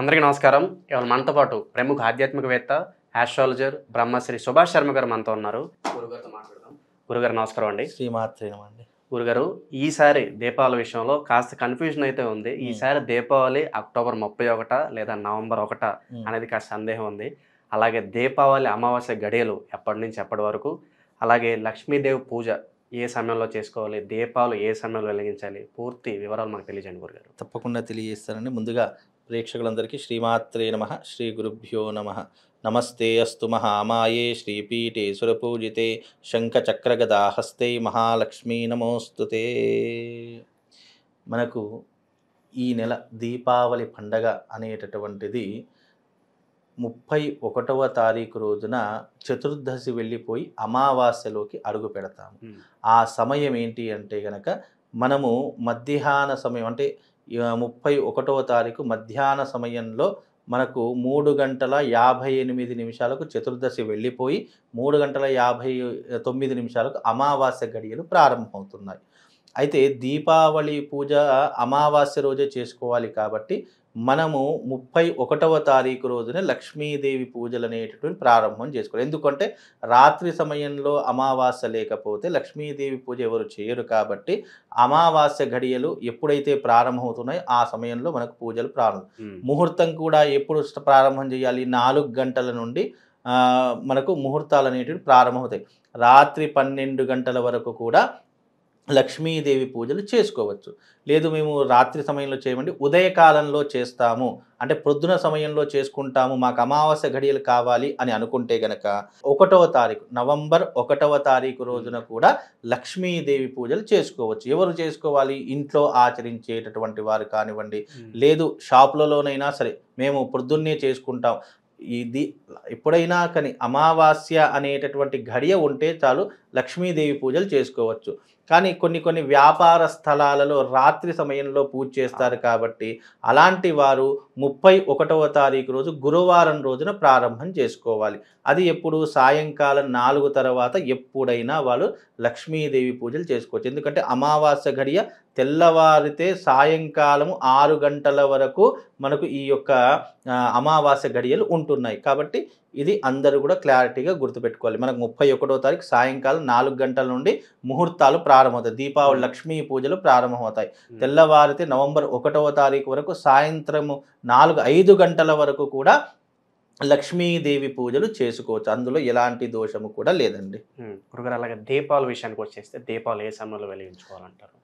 అందరికీ నమస్కారం ఇవాళ మనతో పాటు ప్రముఖ ఆధ్యాత్మికవేత్త ఆస్ట్రాలజర్ బ్రహ్మశ్రీ సుభాష్ శర్మ గారు మనతో ఉన్నారు గురుగారితో మాట్లాడదాం గురుగారు నమస్కారం అండి శ్రీ గురుగారు ఈసారి దీపావళి విషయంలో కాస్త కన్ఫ్యూజన్ అయితే ఉంది ఈసారి దీపావళి అక్టోబర్ ముప్పై ఒకట లేదా నవంబర్ ఒకట అనేది కాస్త సందేహం ఉంది అలాగే దీపావళి అమావాస్య గడియలు ఎప్పటి నుంచి ఎప్పటి వరకు అలాగే లక్ష్మీదేవి పూజ ఏ సమయంలో చేసుకోవాలి దీపాలు ఏ సమయంలో వెలిగించాలి పూర్తి వివరాలు మాకు తెలియజేయండి గురుగారు తప్పకుండా తెలియజేస్తారని ముందుగా ప్రేక్షకులందరికీ శ్రీమాత్రే నమ శ్రీ గురుభ్యో నమ నమస్తే అస్తు మహామాయే శ్రీపీఠే సురపూజితే శంఖచక్రగదాహస్తే మహాలక్ష్మీ నమోస్తుతే మనకు ఈ నెల దీపావళి పండగ అనేటటువంటిది ముప్పై ఒకటవ తారీఖు రోజున చతుర్దశి వెళ్ళిపోయి అమావాస్యలోకి అడుగు పెడతాము ఆ సమయం ఏంటి అంటే గనక మనము మధ్యాహ్న సమయం అంటే ముప్పై ఒకటవ తారీఖు మధ్యాహ్న సమయంలో మనకు మూడు గంటల యాభై ఎనిమిది నిమిషాలకు చతుర్దశి వెళ్ళిపోయి మూడు గంటల యాభై తొమ్మిది నిమిషాలకు అమావాస్య గడియలు ప్రారంభమవుతున్నాయి అయితే దీపావళి పూజ అమావాస్య రోజే చేసుకోవాలి కాబట్టి మనము ముప్పై ఒకటవ తారీఖు రోజున లక్ష్మీదేవి పూజలు అనేటటువంటి ప్రారంభం చేసుకోవాలి ఎందుకంటే రాత్రి సమయంలో అమావాస్య లేకపోతే లక్ష్మీదేవి పూజ ఎవరు చేయరు కాబట్టి అమావాస్య ఘడియలు ఎప్పుడైతే ప్రారంభమవుతున్నాయో ఆ సమయంలో మనకు పూజలు ప్రారంభం ముహూర్తం కూడా ఎప్పుడు ప్రారంభం చేయాలి నాలుగు గంటల నుండి మనకు ముహూర్తాలు అనేటివి ప్రారంభమవుతాయి రాత్రి పన్నెండు గంటల వరకు కూడా లక్ష్మీదేవి పూజలు చేసుకోవచ్చు లేదు మేము రాత్రి సమయంలో చేయమండి ఉదయకాలంలో చేస్తాము అంటే ప్రొద్దున సమయంలో చేసుకుంటాము మాకు అమావాస్య ఘడియలు కావాలి అని అనుకుంటే గనక ఒకటవ తారీఖు నవంబర్ ఒకటవ తారీఖు రోజున కూడా లక్ష్మీదేవి పూజలు చేసుకోవచ్చు ఎవరు చేసుకోవాలి ఇంట్లో ఆచరించేటటువంటి వారు కానివ్వండి లేదు షాపులలోనైనా సరే మేము ప్రొద్దున్నే చేసుకుంటాం ఇది ఎప్పుడైనా కానీ అమావాస్య అనేటటువంటి ఘడియ ఉంటే చాలు లక్ష్మీదేవి పూజలు చేసుకోవచ్చు కానీ కొన్ని కొన్ని వ్యాపార స్థలాలలో రాత్రి సమయంలో పూజ చేస్తారు కాబట్టి అలాంటి వారు ముప్పై ఒకటవ తారీఖు రోజు గురువారం రోజున ప్రారంభం చేసుకోవాలి అది ఎప్పుడు సాయంకాలం నాలుగు తర్వాత ఎప్పుడైనా వాళ్ళు లక్ష్మీదేవి పూజలు చేసుకోవచ్చు ఎందుకంటే అమావాస్య ఘడియ తెల్లవారితే సాయంకాలం ఆరు గంటల వరకు మనకు ఈ యొక్క అమావాస్య ఘడియలు ఉంటున్నాయి కాబట్టి ఇది అందరూ కూడా క్లారిటీగా గుర్తుపెట్టుకోవాలి మనకు ముప్పై ఒకటో తారీఖు సాయంకాలం నాలుగు గంటల నుండి ముహూర్తాలు ప్రారంభమవుతాయి దీపావళి లక్ష్మీ పూజలు ప్రారంభమవుతాయి తెల్లవారితే నవంబర్ ఒకటవ తారీఖు వరకు సాయంత్రము నాలుగు ఐదు గంటల వరకు కూడా లక్ష్మీదేవి పూజలు చేసుకోవచ్చు అందులో ఎలాంటి దోషము కూడా లేదండి గురుగారు అలాగే దీపాల విషయానికి వచ్చేస్తే దీపాలు ఏ సమయంలో వెలిగించుకోవాలంటారు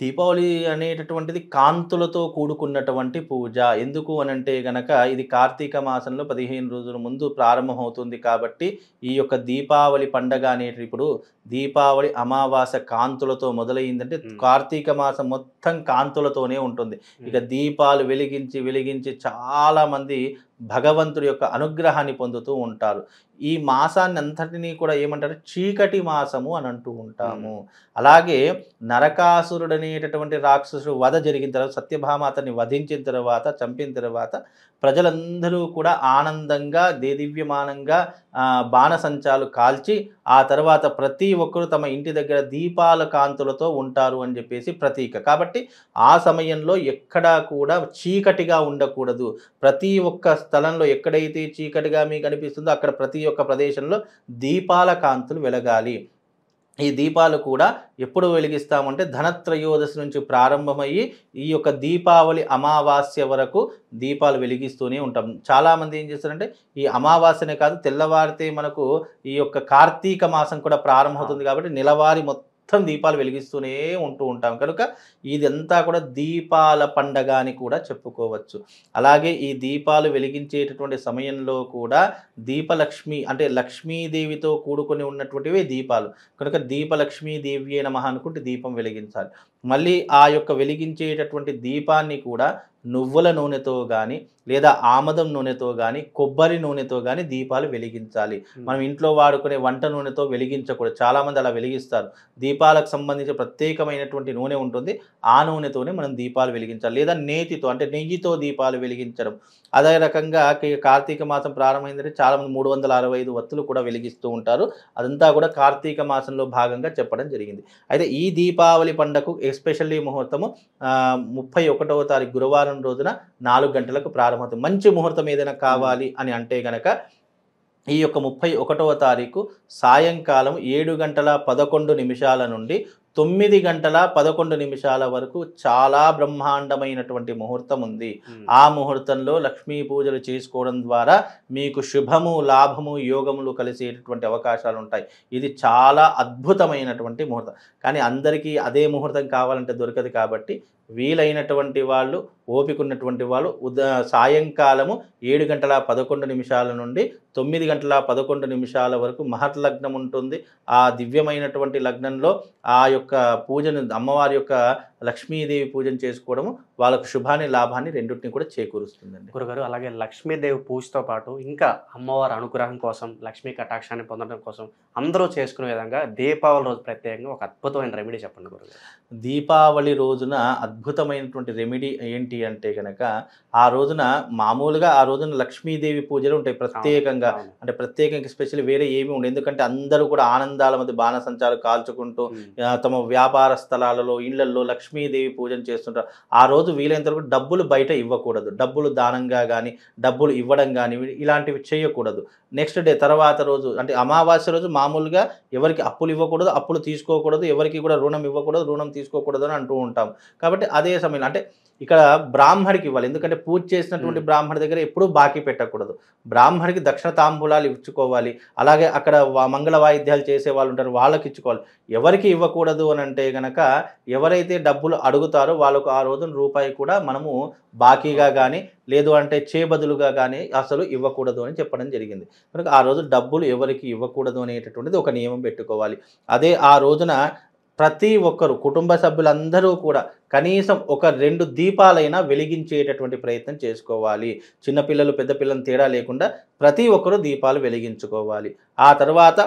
దీపావళి అనేటటువంటిది కాంతులతో కూడుకున్నటువంటి పూజ ఎందుకు అనంటే గనక ఇది కార్తీక మాసంలో పదిహేను రోజుల ముందు ప్రారంభమవుతుంది కాబట్టి ఈ యొక్క దీపావళి పండగ అనేటి ఇప్పుడు దీపావళి అమావాస కాంతులతో మొదలైందంటే కార్తీక మాసం మొత్తం కాంతులతోనే ఉంటుంది ఇక దీపాలు వెలిగించి వెలిగించి చాలామంది భగవంతుడి యొక్క అనుగ్రహాన్ని పొందుతూ ఉంటారు ఈ మాసాన్ని అంతటినీ కూడా ఏమంటారు చీకటి మాసము అని అంటూ ఉంటాము అలాగే నరకాసురుడు అనేటటువంటి రాక్షసుడు వధ జరిగిన తర్వాత సత్యభామ అతన్ని వధించిన తర్వాత చంపిన తర్వాత ప్రజలందరూ కూడా ఆనందంగా దేదివ్యమానంగా బాణసంచాలు కాల్చి ఆ తర్వాత ప్రతి ఒక్కరూ తమ ఇంటి దగ్గర దీపాల కాంతులతో ఉంటారు అని చెప్పేసి ప్రతీక కాబట్టి ఆ సమయంలో ఎక్కడా కూడా చీకటిగా ఉండకూడదు ప్రతి ఒక్క స్థలంలో ఎక్కడైతే చీకటిగా మీకు అనిపిస్తుందో అక్కడ ప్రతి ఒక్క ప్రదేశంలో దీపాల కాంతులు వెలగాలి ఈ దీపాలు కూడా ఎప్పుడు వెలిగిస్తామంటే ధనత్రయోదశి నుంచి ప్రారంభమయ్యి ఈ యొక్క దీపావళి అమావాస్య వరకు దీపాలు వెలిగిస్తూనే ఉంటాం చాలామంది ఏం చేస్తారంటే ఈ అమావాస్యనే కాదు తెల్లవారితే మనకు ఈ యొక్క కార్తీక మాసం కూడా ప్రారంభమవుతుంది కాబట్టి నెలవారి మొత్తం మొత్తం దీపాలు వెలిగిస్తూనే ఉంటూ ఉంటాం కనుక ఇదంతా కూడా దీపాల పండగ అని కూడా చెప్పుకోవచ్చు అలాగే ఈ దీపాలు వెలిగించేటటువంటి సమయంలో కూడా దీపలక్ష్మి అంటే లక్ష్మీదేవితో కూడుకొని ఉన్నటువంటివే దీపాలు కనుక దీపలక్ష్మీ దేవి నమ అనుకుంటే దీపం వెలిగించాలి మళ్ళీ ఆ యొక్క వెలిగించేటటువంటి దీపాన్ని కూడా నువ్వుల నూనెతో కానీ లేదా ఆమదం నూనెతో కానీ కొబ్బరి నూనెతో కానీ దీపాలు వెలిగించాలి మనం ఇంట్లో వాడుకునే వంట నూనెతో వెలిగించకూడదు చాలామంది అలా వెలిగిస్తారు దీపాలకు సంబంధించి ప్రత్యేకమైనటువంటి నూనె ఉంటుంది ఆ నూనెతోనే మనం దీపాలు వెలిగించాలి లేదా నేతితో అంటే నెయ్యితో దీపాలు వెలిగించడం అదే రకంగా కార్తీక మాసం ప్రారంభమైందంటే చాలామంది మూడు వందల అరవై ఐదు వత్తులు కూడా వెలిగిస్తూ ఉంటారు అదంతా కూడా కార్తీక మాసంలో భాగంగా చెప్పడం జరిగింది అయితే ఈ దీపావళి పండుగకు ఎస్పెషల్లీ ముహూర్తము ముప్పై ఒకటవ తారీఖు గురువారం రోజున నాలుగు గంటలకు ప్రారంభమవుతుంది మంచి ముహూర్తం ఏదైనా కావాలి అని అంటే గనక ఈ యొక్క ముప్పై ఒకటవ తారీఖు సాయంకాలం ఏడు గంటల పదకొండు నిమిషాల నుండి తొమ్మిది గంటల పదకొండు నిమిషాల వరకు చాలా బ్రహ్మాండమైనటువంటి ముహూర్తం ఉంది ఆ ముహూర్తంలో లక్ష్మీ పూజలు చేసుకోవడం ద్వారా మీకు శుభము లాభము యోగములు కలిసేటటువంటి అవకాశాలు ఉంటాయి ఇది చాలా అద్భుతమైనటువంటి ముహూర్తం కానీ అందరికీ అదే ముహూర్తం కావాలంటే దొరకదు కాబట్టి వీలైనటువంటి వాళ్ళు ఓపికన్నటువంటి వాళ్ళు ఉద సాయంకాలము ఏడు గంటల పదకొండు నిమిషాల నుండి తొమ్మిది గంటల పదకొండు నిమిషాల వరకు మహత్ లగ్నం ఉంటుంది ఆ దివ్యమైనటువంటి లగ్నంలో ఆ యొక్క పూజను అమ్మవారి యొక్క లక్ష్మీదేవి పూజను చేసుకోవడము వాళ్ళకు శుభాన్ని లాభాన్ని రెండింటిని కూడా చేకూరుస్తుందండి గురుగారు అలాగే లక్ష్మీదేవి పూజతో పాటు ఇంకా అమ్మవారి అనుగ్రహం కోసం లక్ష్మీ కటాక్షాన్ని పొందడం కోసం అందరూ చేసుకునే విధంగా దీపావళి రోజు ప్రత్యేకంగా ఒక అద్భుతమైన రెమెడీ చెప్పండి గురుగారు దీపావళి రోజున అద్భుతమైనటువంటి రెమెడీ ఏంటి అంటే కనుక ఆ రోజున మామూలుగా ఆ రోజున లక్ష్మీదేవి పూజలు ఉంటాయి ప్రత్యేకంగా అంటే ప్రత్యేకంగా స్పెషల్ వేరే ఏమి ఉండదు ఎందుకంటే అందరూ కూడా ఆనందాల మధ్య బాణసంచాలు కాల్చుకుంటూ తమ వ్యాపార స్థలాలలో ఇళ్లలో లక్ష్మీ లక్ష్మీదేవి పూజను చేస్తుంటారు ఆ రోజు వీలైనంత వరకు డబ్బులు బయట ఇవ్వకూడదు డబ్బులు దానంగా కానీ డబ్బులు ఇవ్వడం కానీ ఇలాంటివి చేయకూడదు నెక్స్ట్ డే తర్వాత రోజు అంటే అమావాస్య రోజు మామూలుగా ఎవరికి అప్పులు ఇవ్వకూడదు అప్పులు తీసుకోకూడదు ఎవరికి కూడా రుణం ఇవ్వకూడదు రుణం తీసుకోకూడదు అని అంటూ ఉంటాం కాబట్టి అదే సమయంలో అంటే ఇక్కడ బ్రాహ్మడికి ఇవ్వాలి ఎందుకంటే పూజ చేసినటువంటి బ్రాహ్మణ దగ్గర ఎప్పుడూ బాకీ పెట్టకూడదు బ్రాహ్మడికి దక్షిణ తాంబూలాలు ఇచ్చుకోవాలి అలాగే అక్కడ మంగళ వాయిద్యాలు చేసే వాళ్ళు ఉంటారు వాళ్ళకి ఇచ్చుకోవాలి ఎవరికి ఇవ్వకూడదు అని అంటే కనుక ఎవరైతే డబ్బులు అడుగుతారు వాళ్ళకు ఆ రోజున రూపాయి కూడా మనము బాకీగా కానీ లేదు అంటే చేబదులుగా కానీ అసలు ఇవ్వకూడదు అని చెప్పడం జరిగింది కనుక ఆ రోజు డబ్బులు ఎవరికి ఇవ్వకూడదు అనేటటువంటిది ఒక నియమం పెట్టుకోవాలి అదే ఆ రోజున ప్రతి ఒక్కరు కుటుంబ సభ్యులందరూ కూడా కనీసం ఒక రెండు దీపాలైనా వెలిగించేటటువంటి ప్రయత్నం చేసుకోవాలి చిన్నపిల్లలు పెద్దపిల్లలు తేడా లేకుండా ప్రతి ఒక్కరూ దీపాలు వెలిగించుకోవాలి ఆ తర్వాత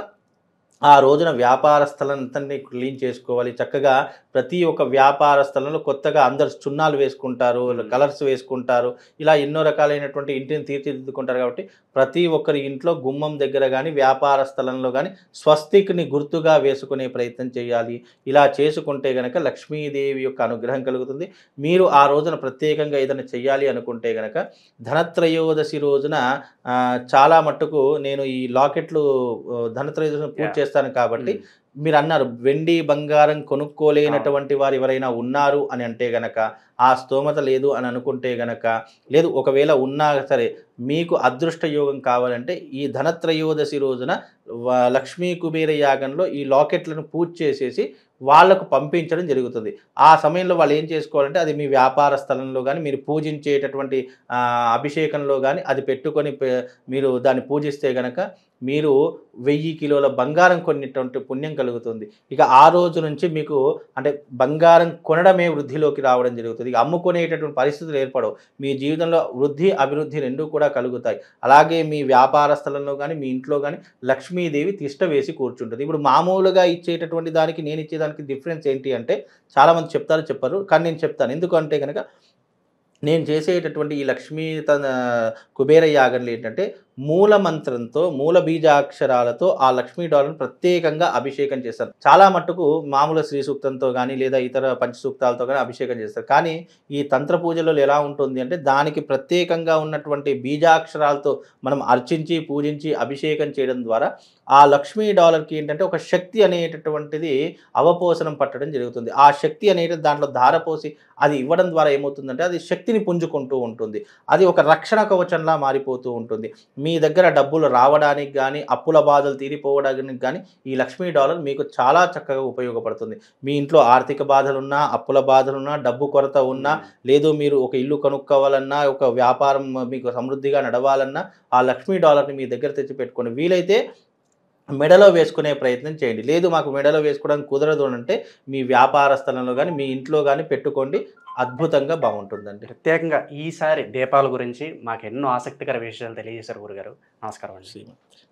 ఆ రోజున వ్యాపార స్థలంతని క్లీన్ చేసుకోవాలి చక్కగా ప్రతి ఒక్క వ్యాపార స్థలంలో కొత్తగా అందరు చున్నాలు వేసుకుంటారు కలర్స్ వేసుకుంటారు ఇలా ఎన్నో రకాలైనటువంటి ఇంటిని తీర్చిదిద్దుకుంటారు కాబట్టి ప్రతి ఒక్కరి ఇంట్లో గుమ్మం దగ్గర కానీ వ్యాపార స్థలంలో కానీ స్వస్తిక్ని గుర్తుగా వేసుకునే ప్రయత్నం చేయాలి ఇలా చేసుకుంటే కనుక లక్ష్మీదేవి యొక్క అనుగ్రహం కలుగుతుంది మీరు ఆ రోజున ప్రత్యేకంగా ఏదైనా చేయాలి అనుకుంటే కనుక ధనత్రయోదశి రోజున చాలా మట్టుకు నేను ఈ లాకెట్లు ధనత్రయోదశి పూజ చేస్తాను కాబట్టి మీరు అన్నారు వెండి బంగారం కొనుక్కోలేనటువంటి వారు ఎవరైనా ఉన్నారు అని అంటే గనక ఆ స్తోమత లేదు అని అనుకుంటే గనక లేదు ఒకవేళ ఉన్నా సరే మీకు అదృష్ట యోగం కావాలంటే ఈ ధనత్రయోదశి రోజున లక్ష్మీ కుబేర యాగంలో ఈ లాకెట్లను పూజ చేసేసి వాళ్లకు పంపించడం జరుగుతుంది ఆ సమయంలో వాళ్ళు ఏం చేసుకోవాలంటే అది మీ వ్యాపార స్థలంలో కానీ మీరు పూజించేటటువంటి అభిషేకంలో కానీ అది పెట్టుకొని మీరు దాన్ని పూజిస్తే కనుక మీరు వెయ్యి కిలోల బంగారం కొన్నిటువంటి పుణ్యం కలుగుతుంది ఇక ఆ రోజు నుంచి మీకు అంటే బంగారం కొనడమే వృద్ధిలోకి రావడం జరుగుతుంది ఇది అమ్ముకునేటటువంటి పరిస్థితులు ఏర్పడవు మీ జీవితంలో వృద్ధి అభివృద్ధి రెండూ కూడా కలుగుతాయి అలాగే మీ వ్యాపార స్థలంలో కానీ మీ ఇంట్లో కానీ లక్ష్మీదేవి తిష్ట వేసి కూర్చుంటుంది ఇప్పుడు మామూలుగా ఇచ్చేటటువంటి దానికి నేను ఇచ్చేదానికి డిఫరెన్స్ ఏంటి అంటే చాలామంది చెప్తారు చెప్పరు కానీ నేను చెప్తాను ఎందుకంటే కనుక నేను చేసేటటువంటి ఈ లక్ష్మీ తన కుబేర యాగంలో ఏంటంటే మూల మంత్రంతో మూల బీజాక్షరాలతో ఆ లక్ష్మీ డాలను ప్రత్యేకంగా అభిషేకం చేస్తారు చాలా మట్టుకు మామూలు శ్రీ సూక్తంతో కానీ లేదా ఇతర పంచ సూక్తాలతో కానీ అభిషేకం చేస్తారు కానీ ఈ తంత్ర పూజలలో ఎలా ఉంటుంది అంటే దానికి ప్రత్యేకంగా ఉన్నటువంటి బీజాక్షరాలతో మనం అర్చించి పూజించి అభిషేకం చేయడం ద్వారా ఆ లక్ష్మీ డాలర్కి ఏంటంటే ఒక శక్తి అనేటటువంటిది అవపోసనం పట్టడం జరుగుతుంది ఆ శక్తి అనేది దాంట్లో ధారపోసి అది ఇవ్వడం ద్వారా ఏమవుతుందంటే అది శక్తిని పుంజుకుంటూ ఉంటుంది అది ఒక రక్షణ కవచంలా మారిపోతూ ఉంటుంది మీ మీ దగ్గర డబ్బులు రావడానికి కానీ అప్పుల బాధలు తీరిపోవడానికి కానీ ఈ లక్ష్మీ డాలర్ మీకు చాలా చక్కగా ఉపయోగపడుతుంది మీ ఇంట్లో ఆర్థిక బాధలున్నా అప్పుల బాధలున్నా డబ్బు కొరత ఉన్నా లేదు మీరు ఒక ఇల్లు కనుక్కోవాలన్నా ఒక వ్యాపారం మీకు సమృద్ధిగా నడవాలన్నా ఆ లక్ష్మీ డాలర్ని మీ దగ్గర తెచ్చి పెట్టుకోండి వీలైతే మెడలో వేసుకునే ప్రయత్నం చేయండి లేదు మాకు మెడలో వేసుకోవడానికి కుదరదు అంటే మీ వ్యాపార స్థలంలో కానీ మీ ఇంట్లో కానీ పెట్టుకోండి అద్భుతంగా బాగుంటుందండి ప్రత్యేకంగా ఈసారి దీపాల గురించి మాకు ఎన్నో ఆసక్తికర విషయాలు తెలియజేశారు గురుగారు నమస్కారం అండి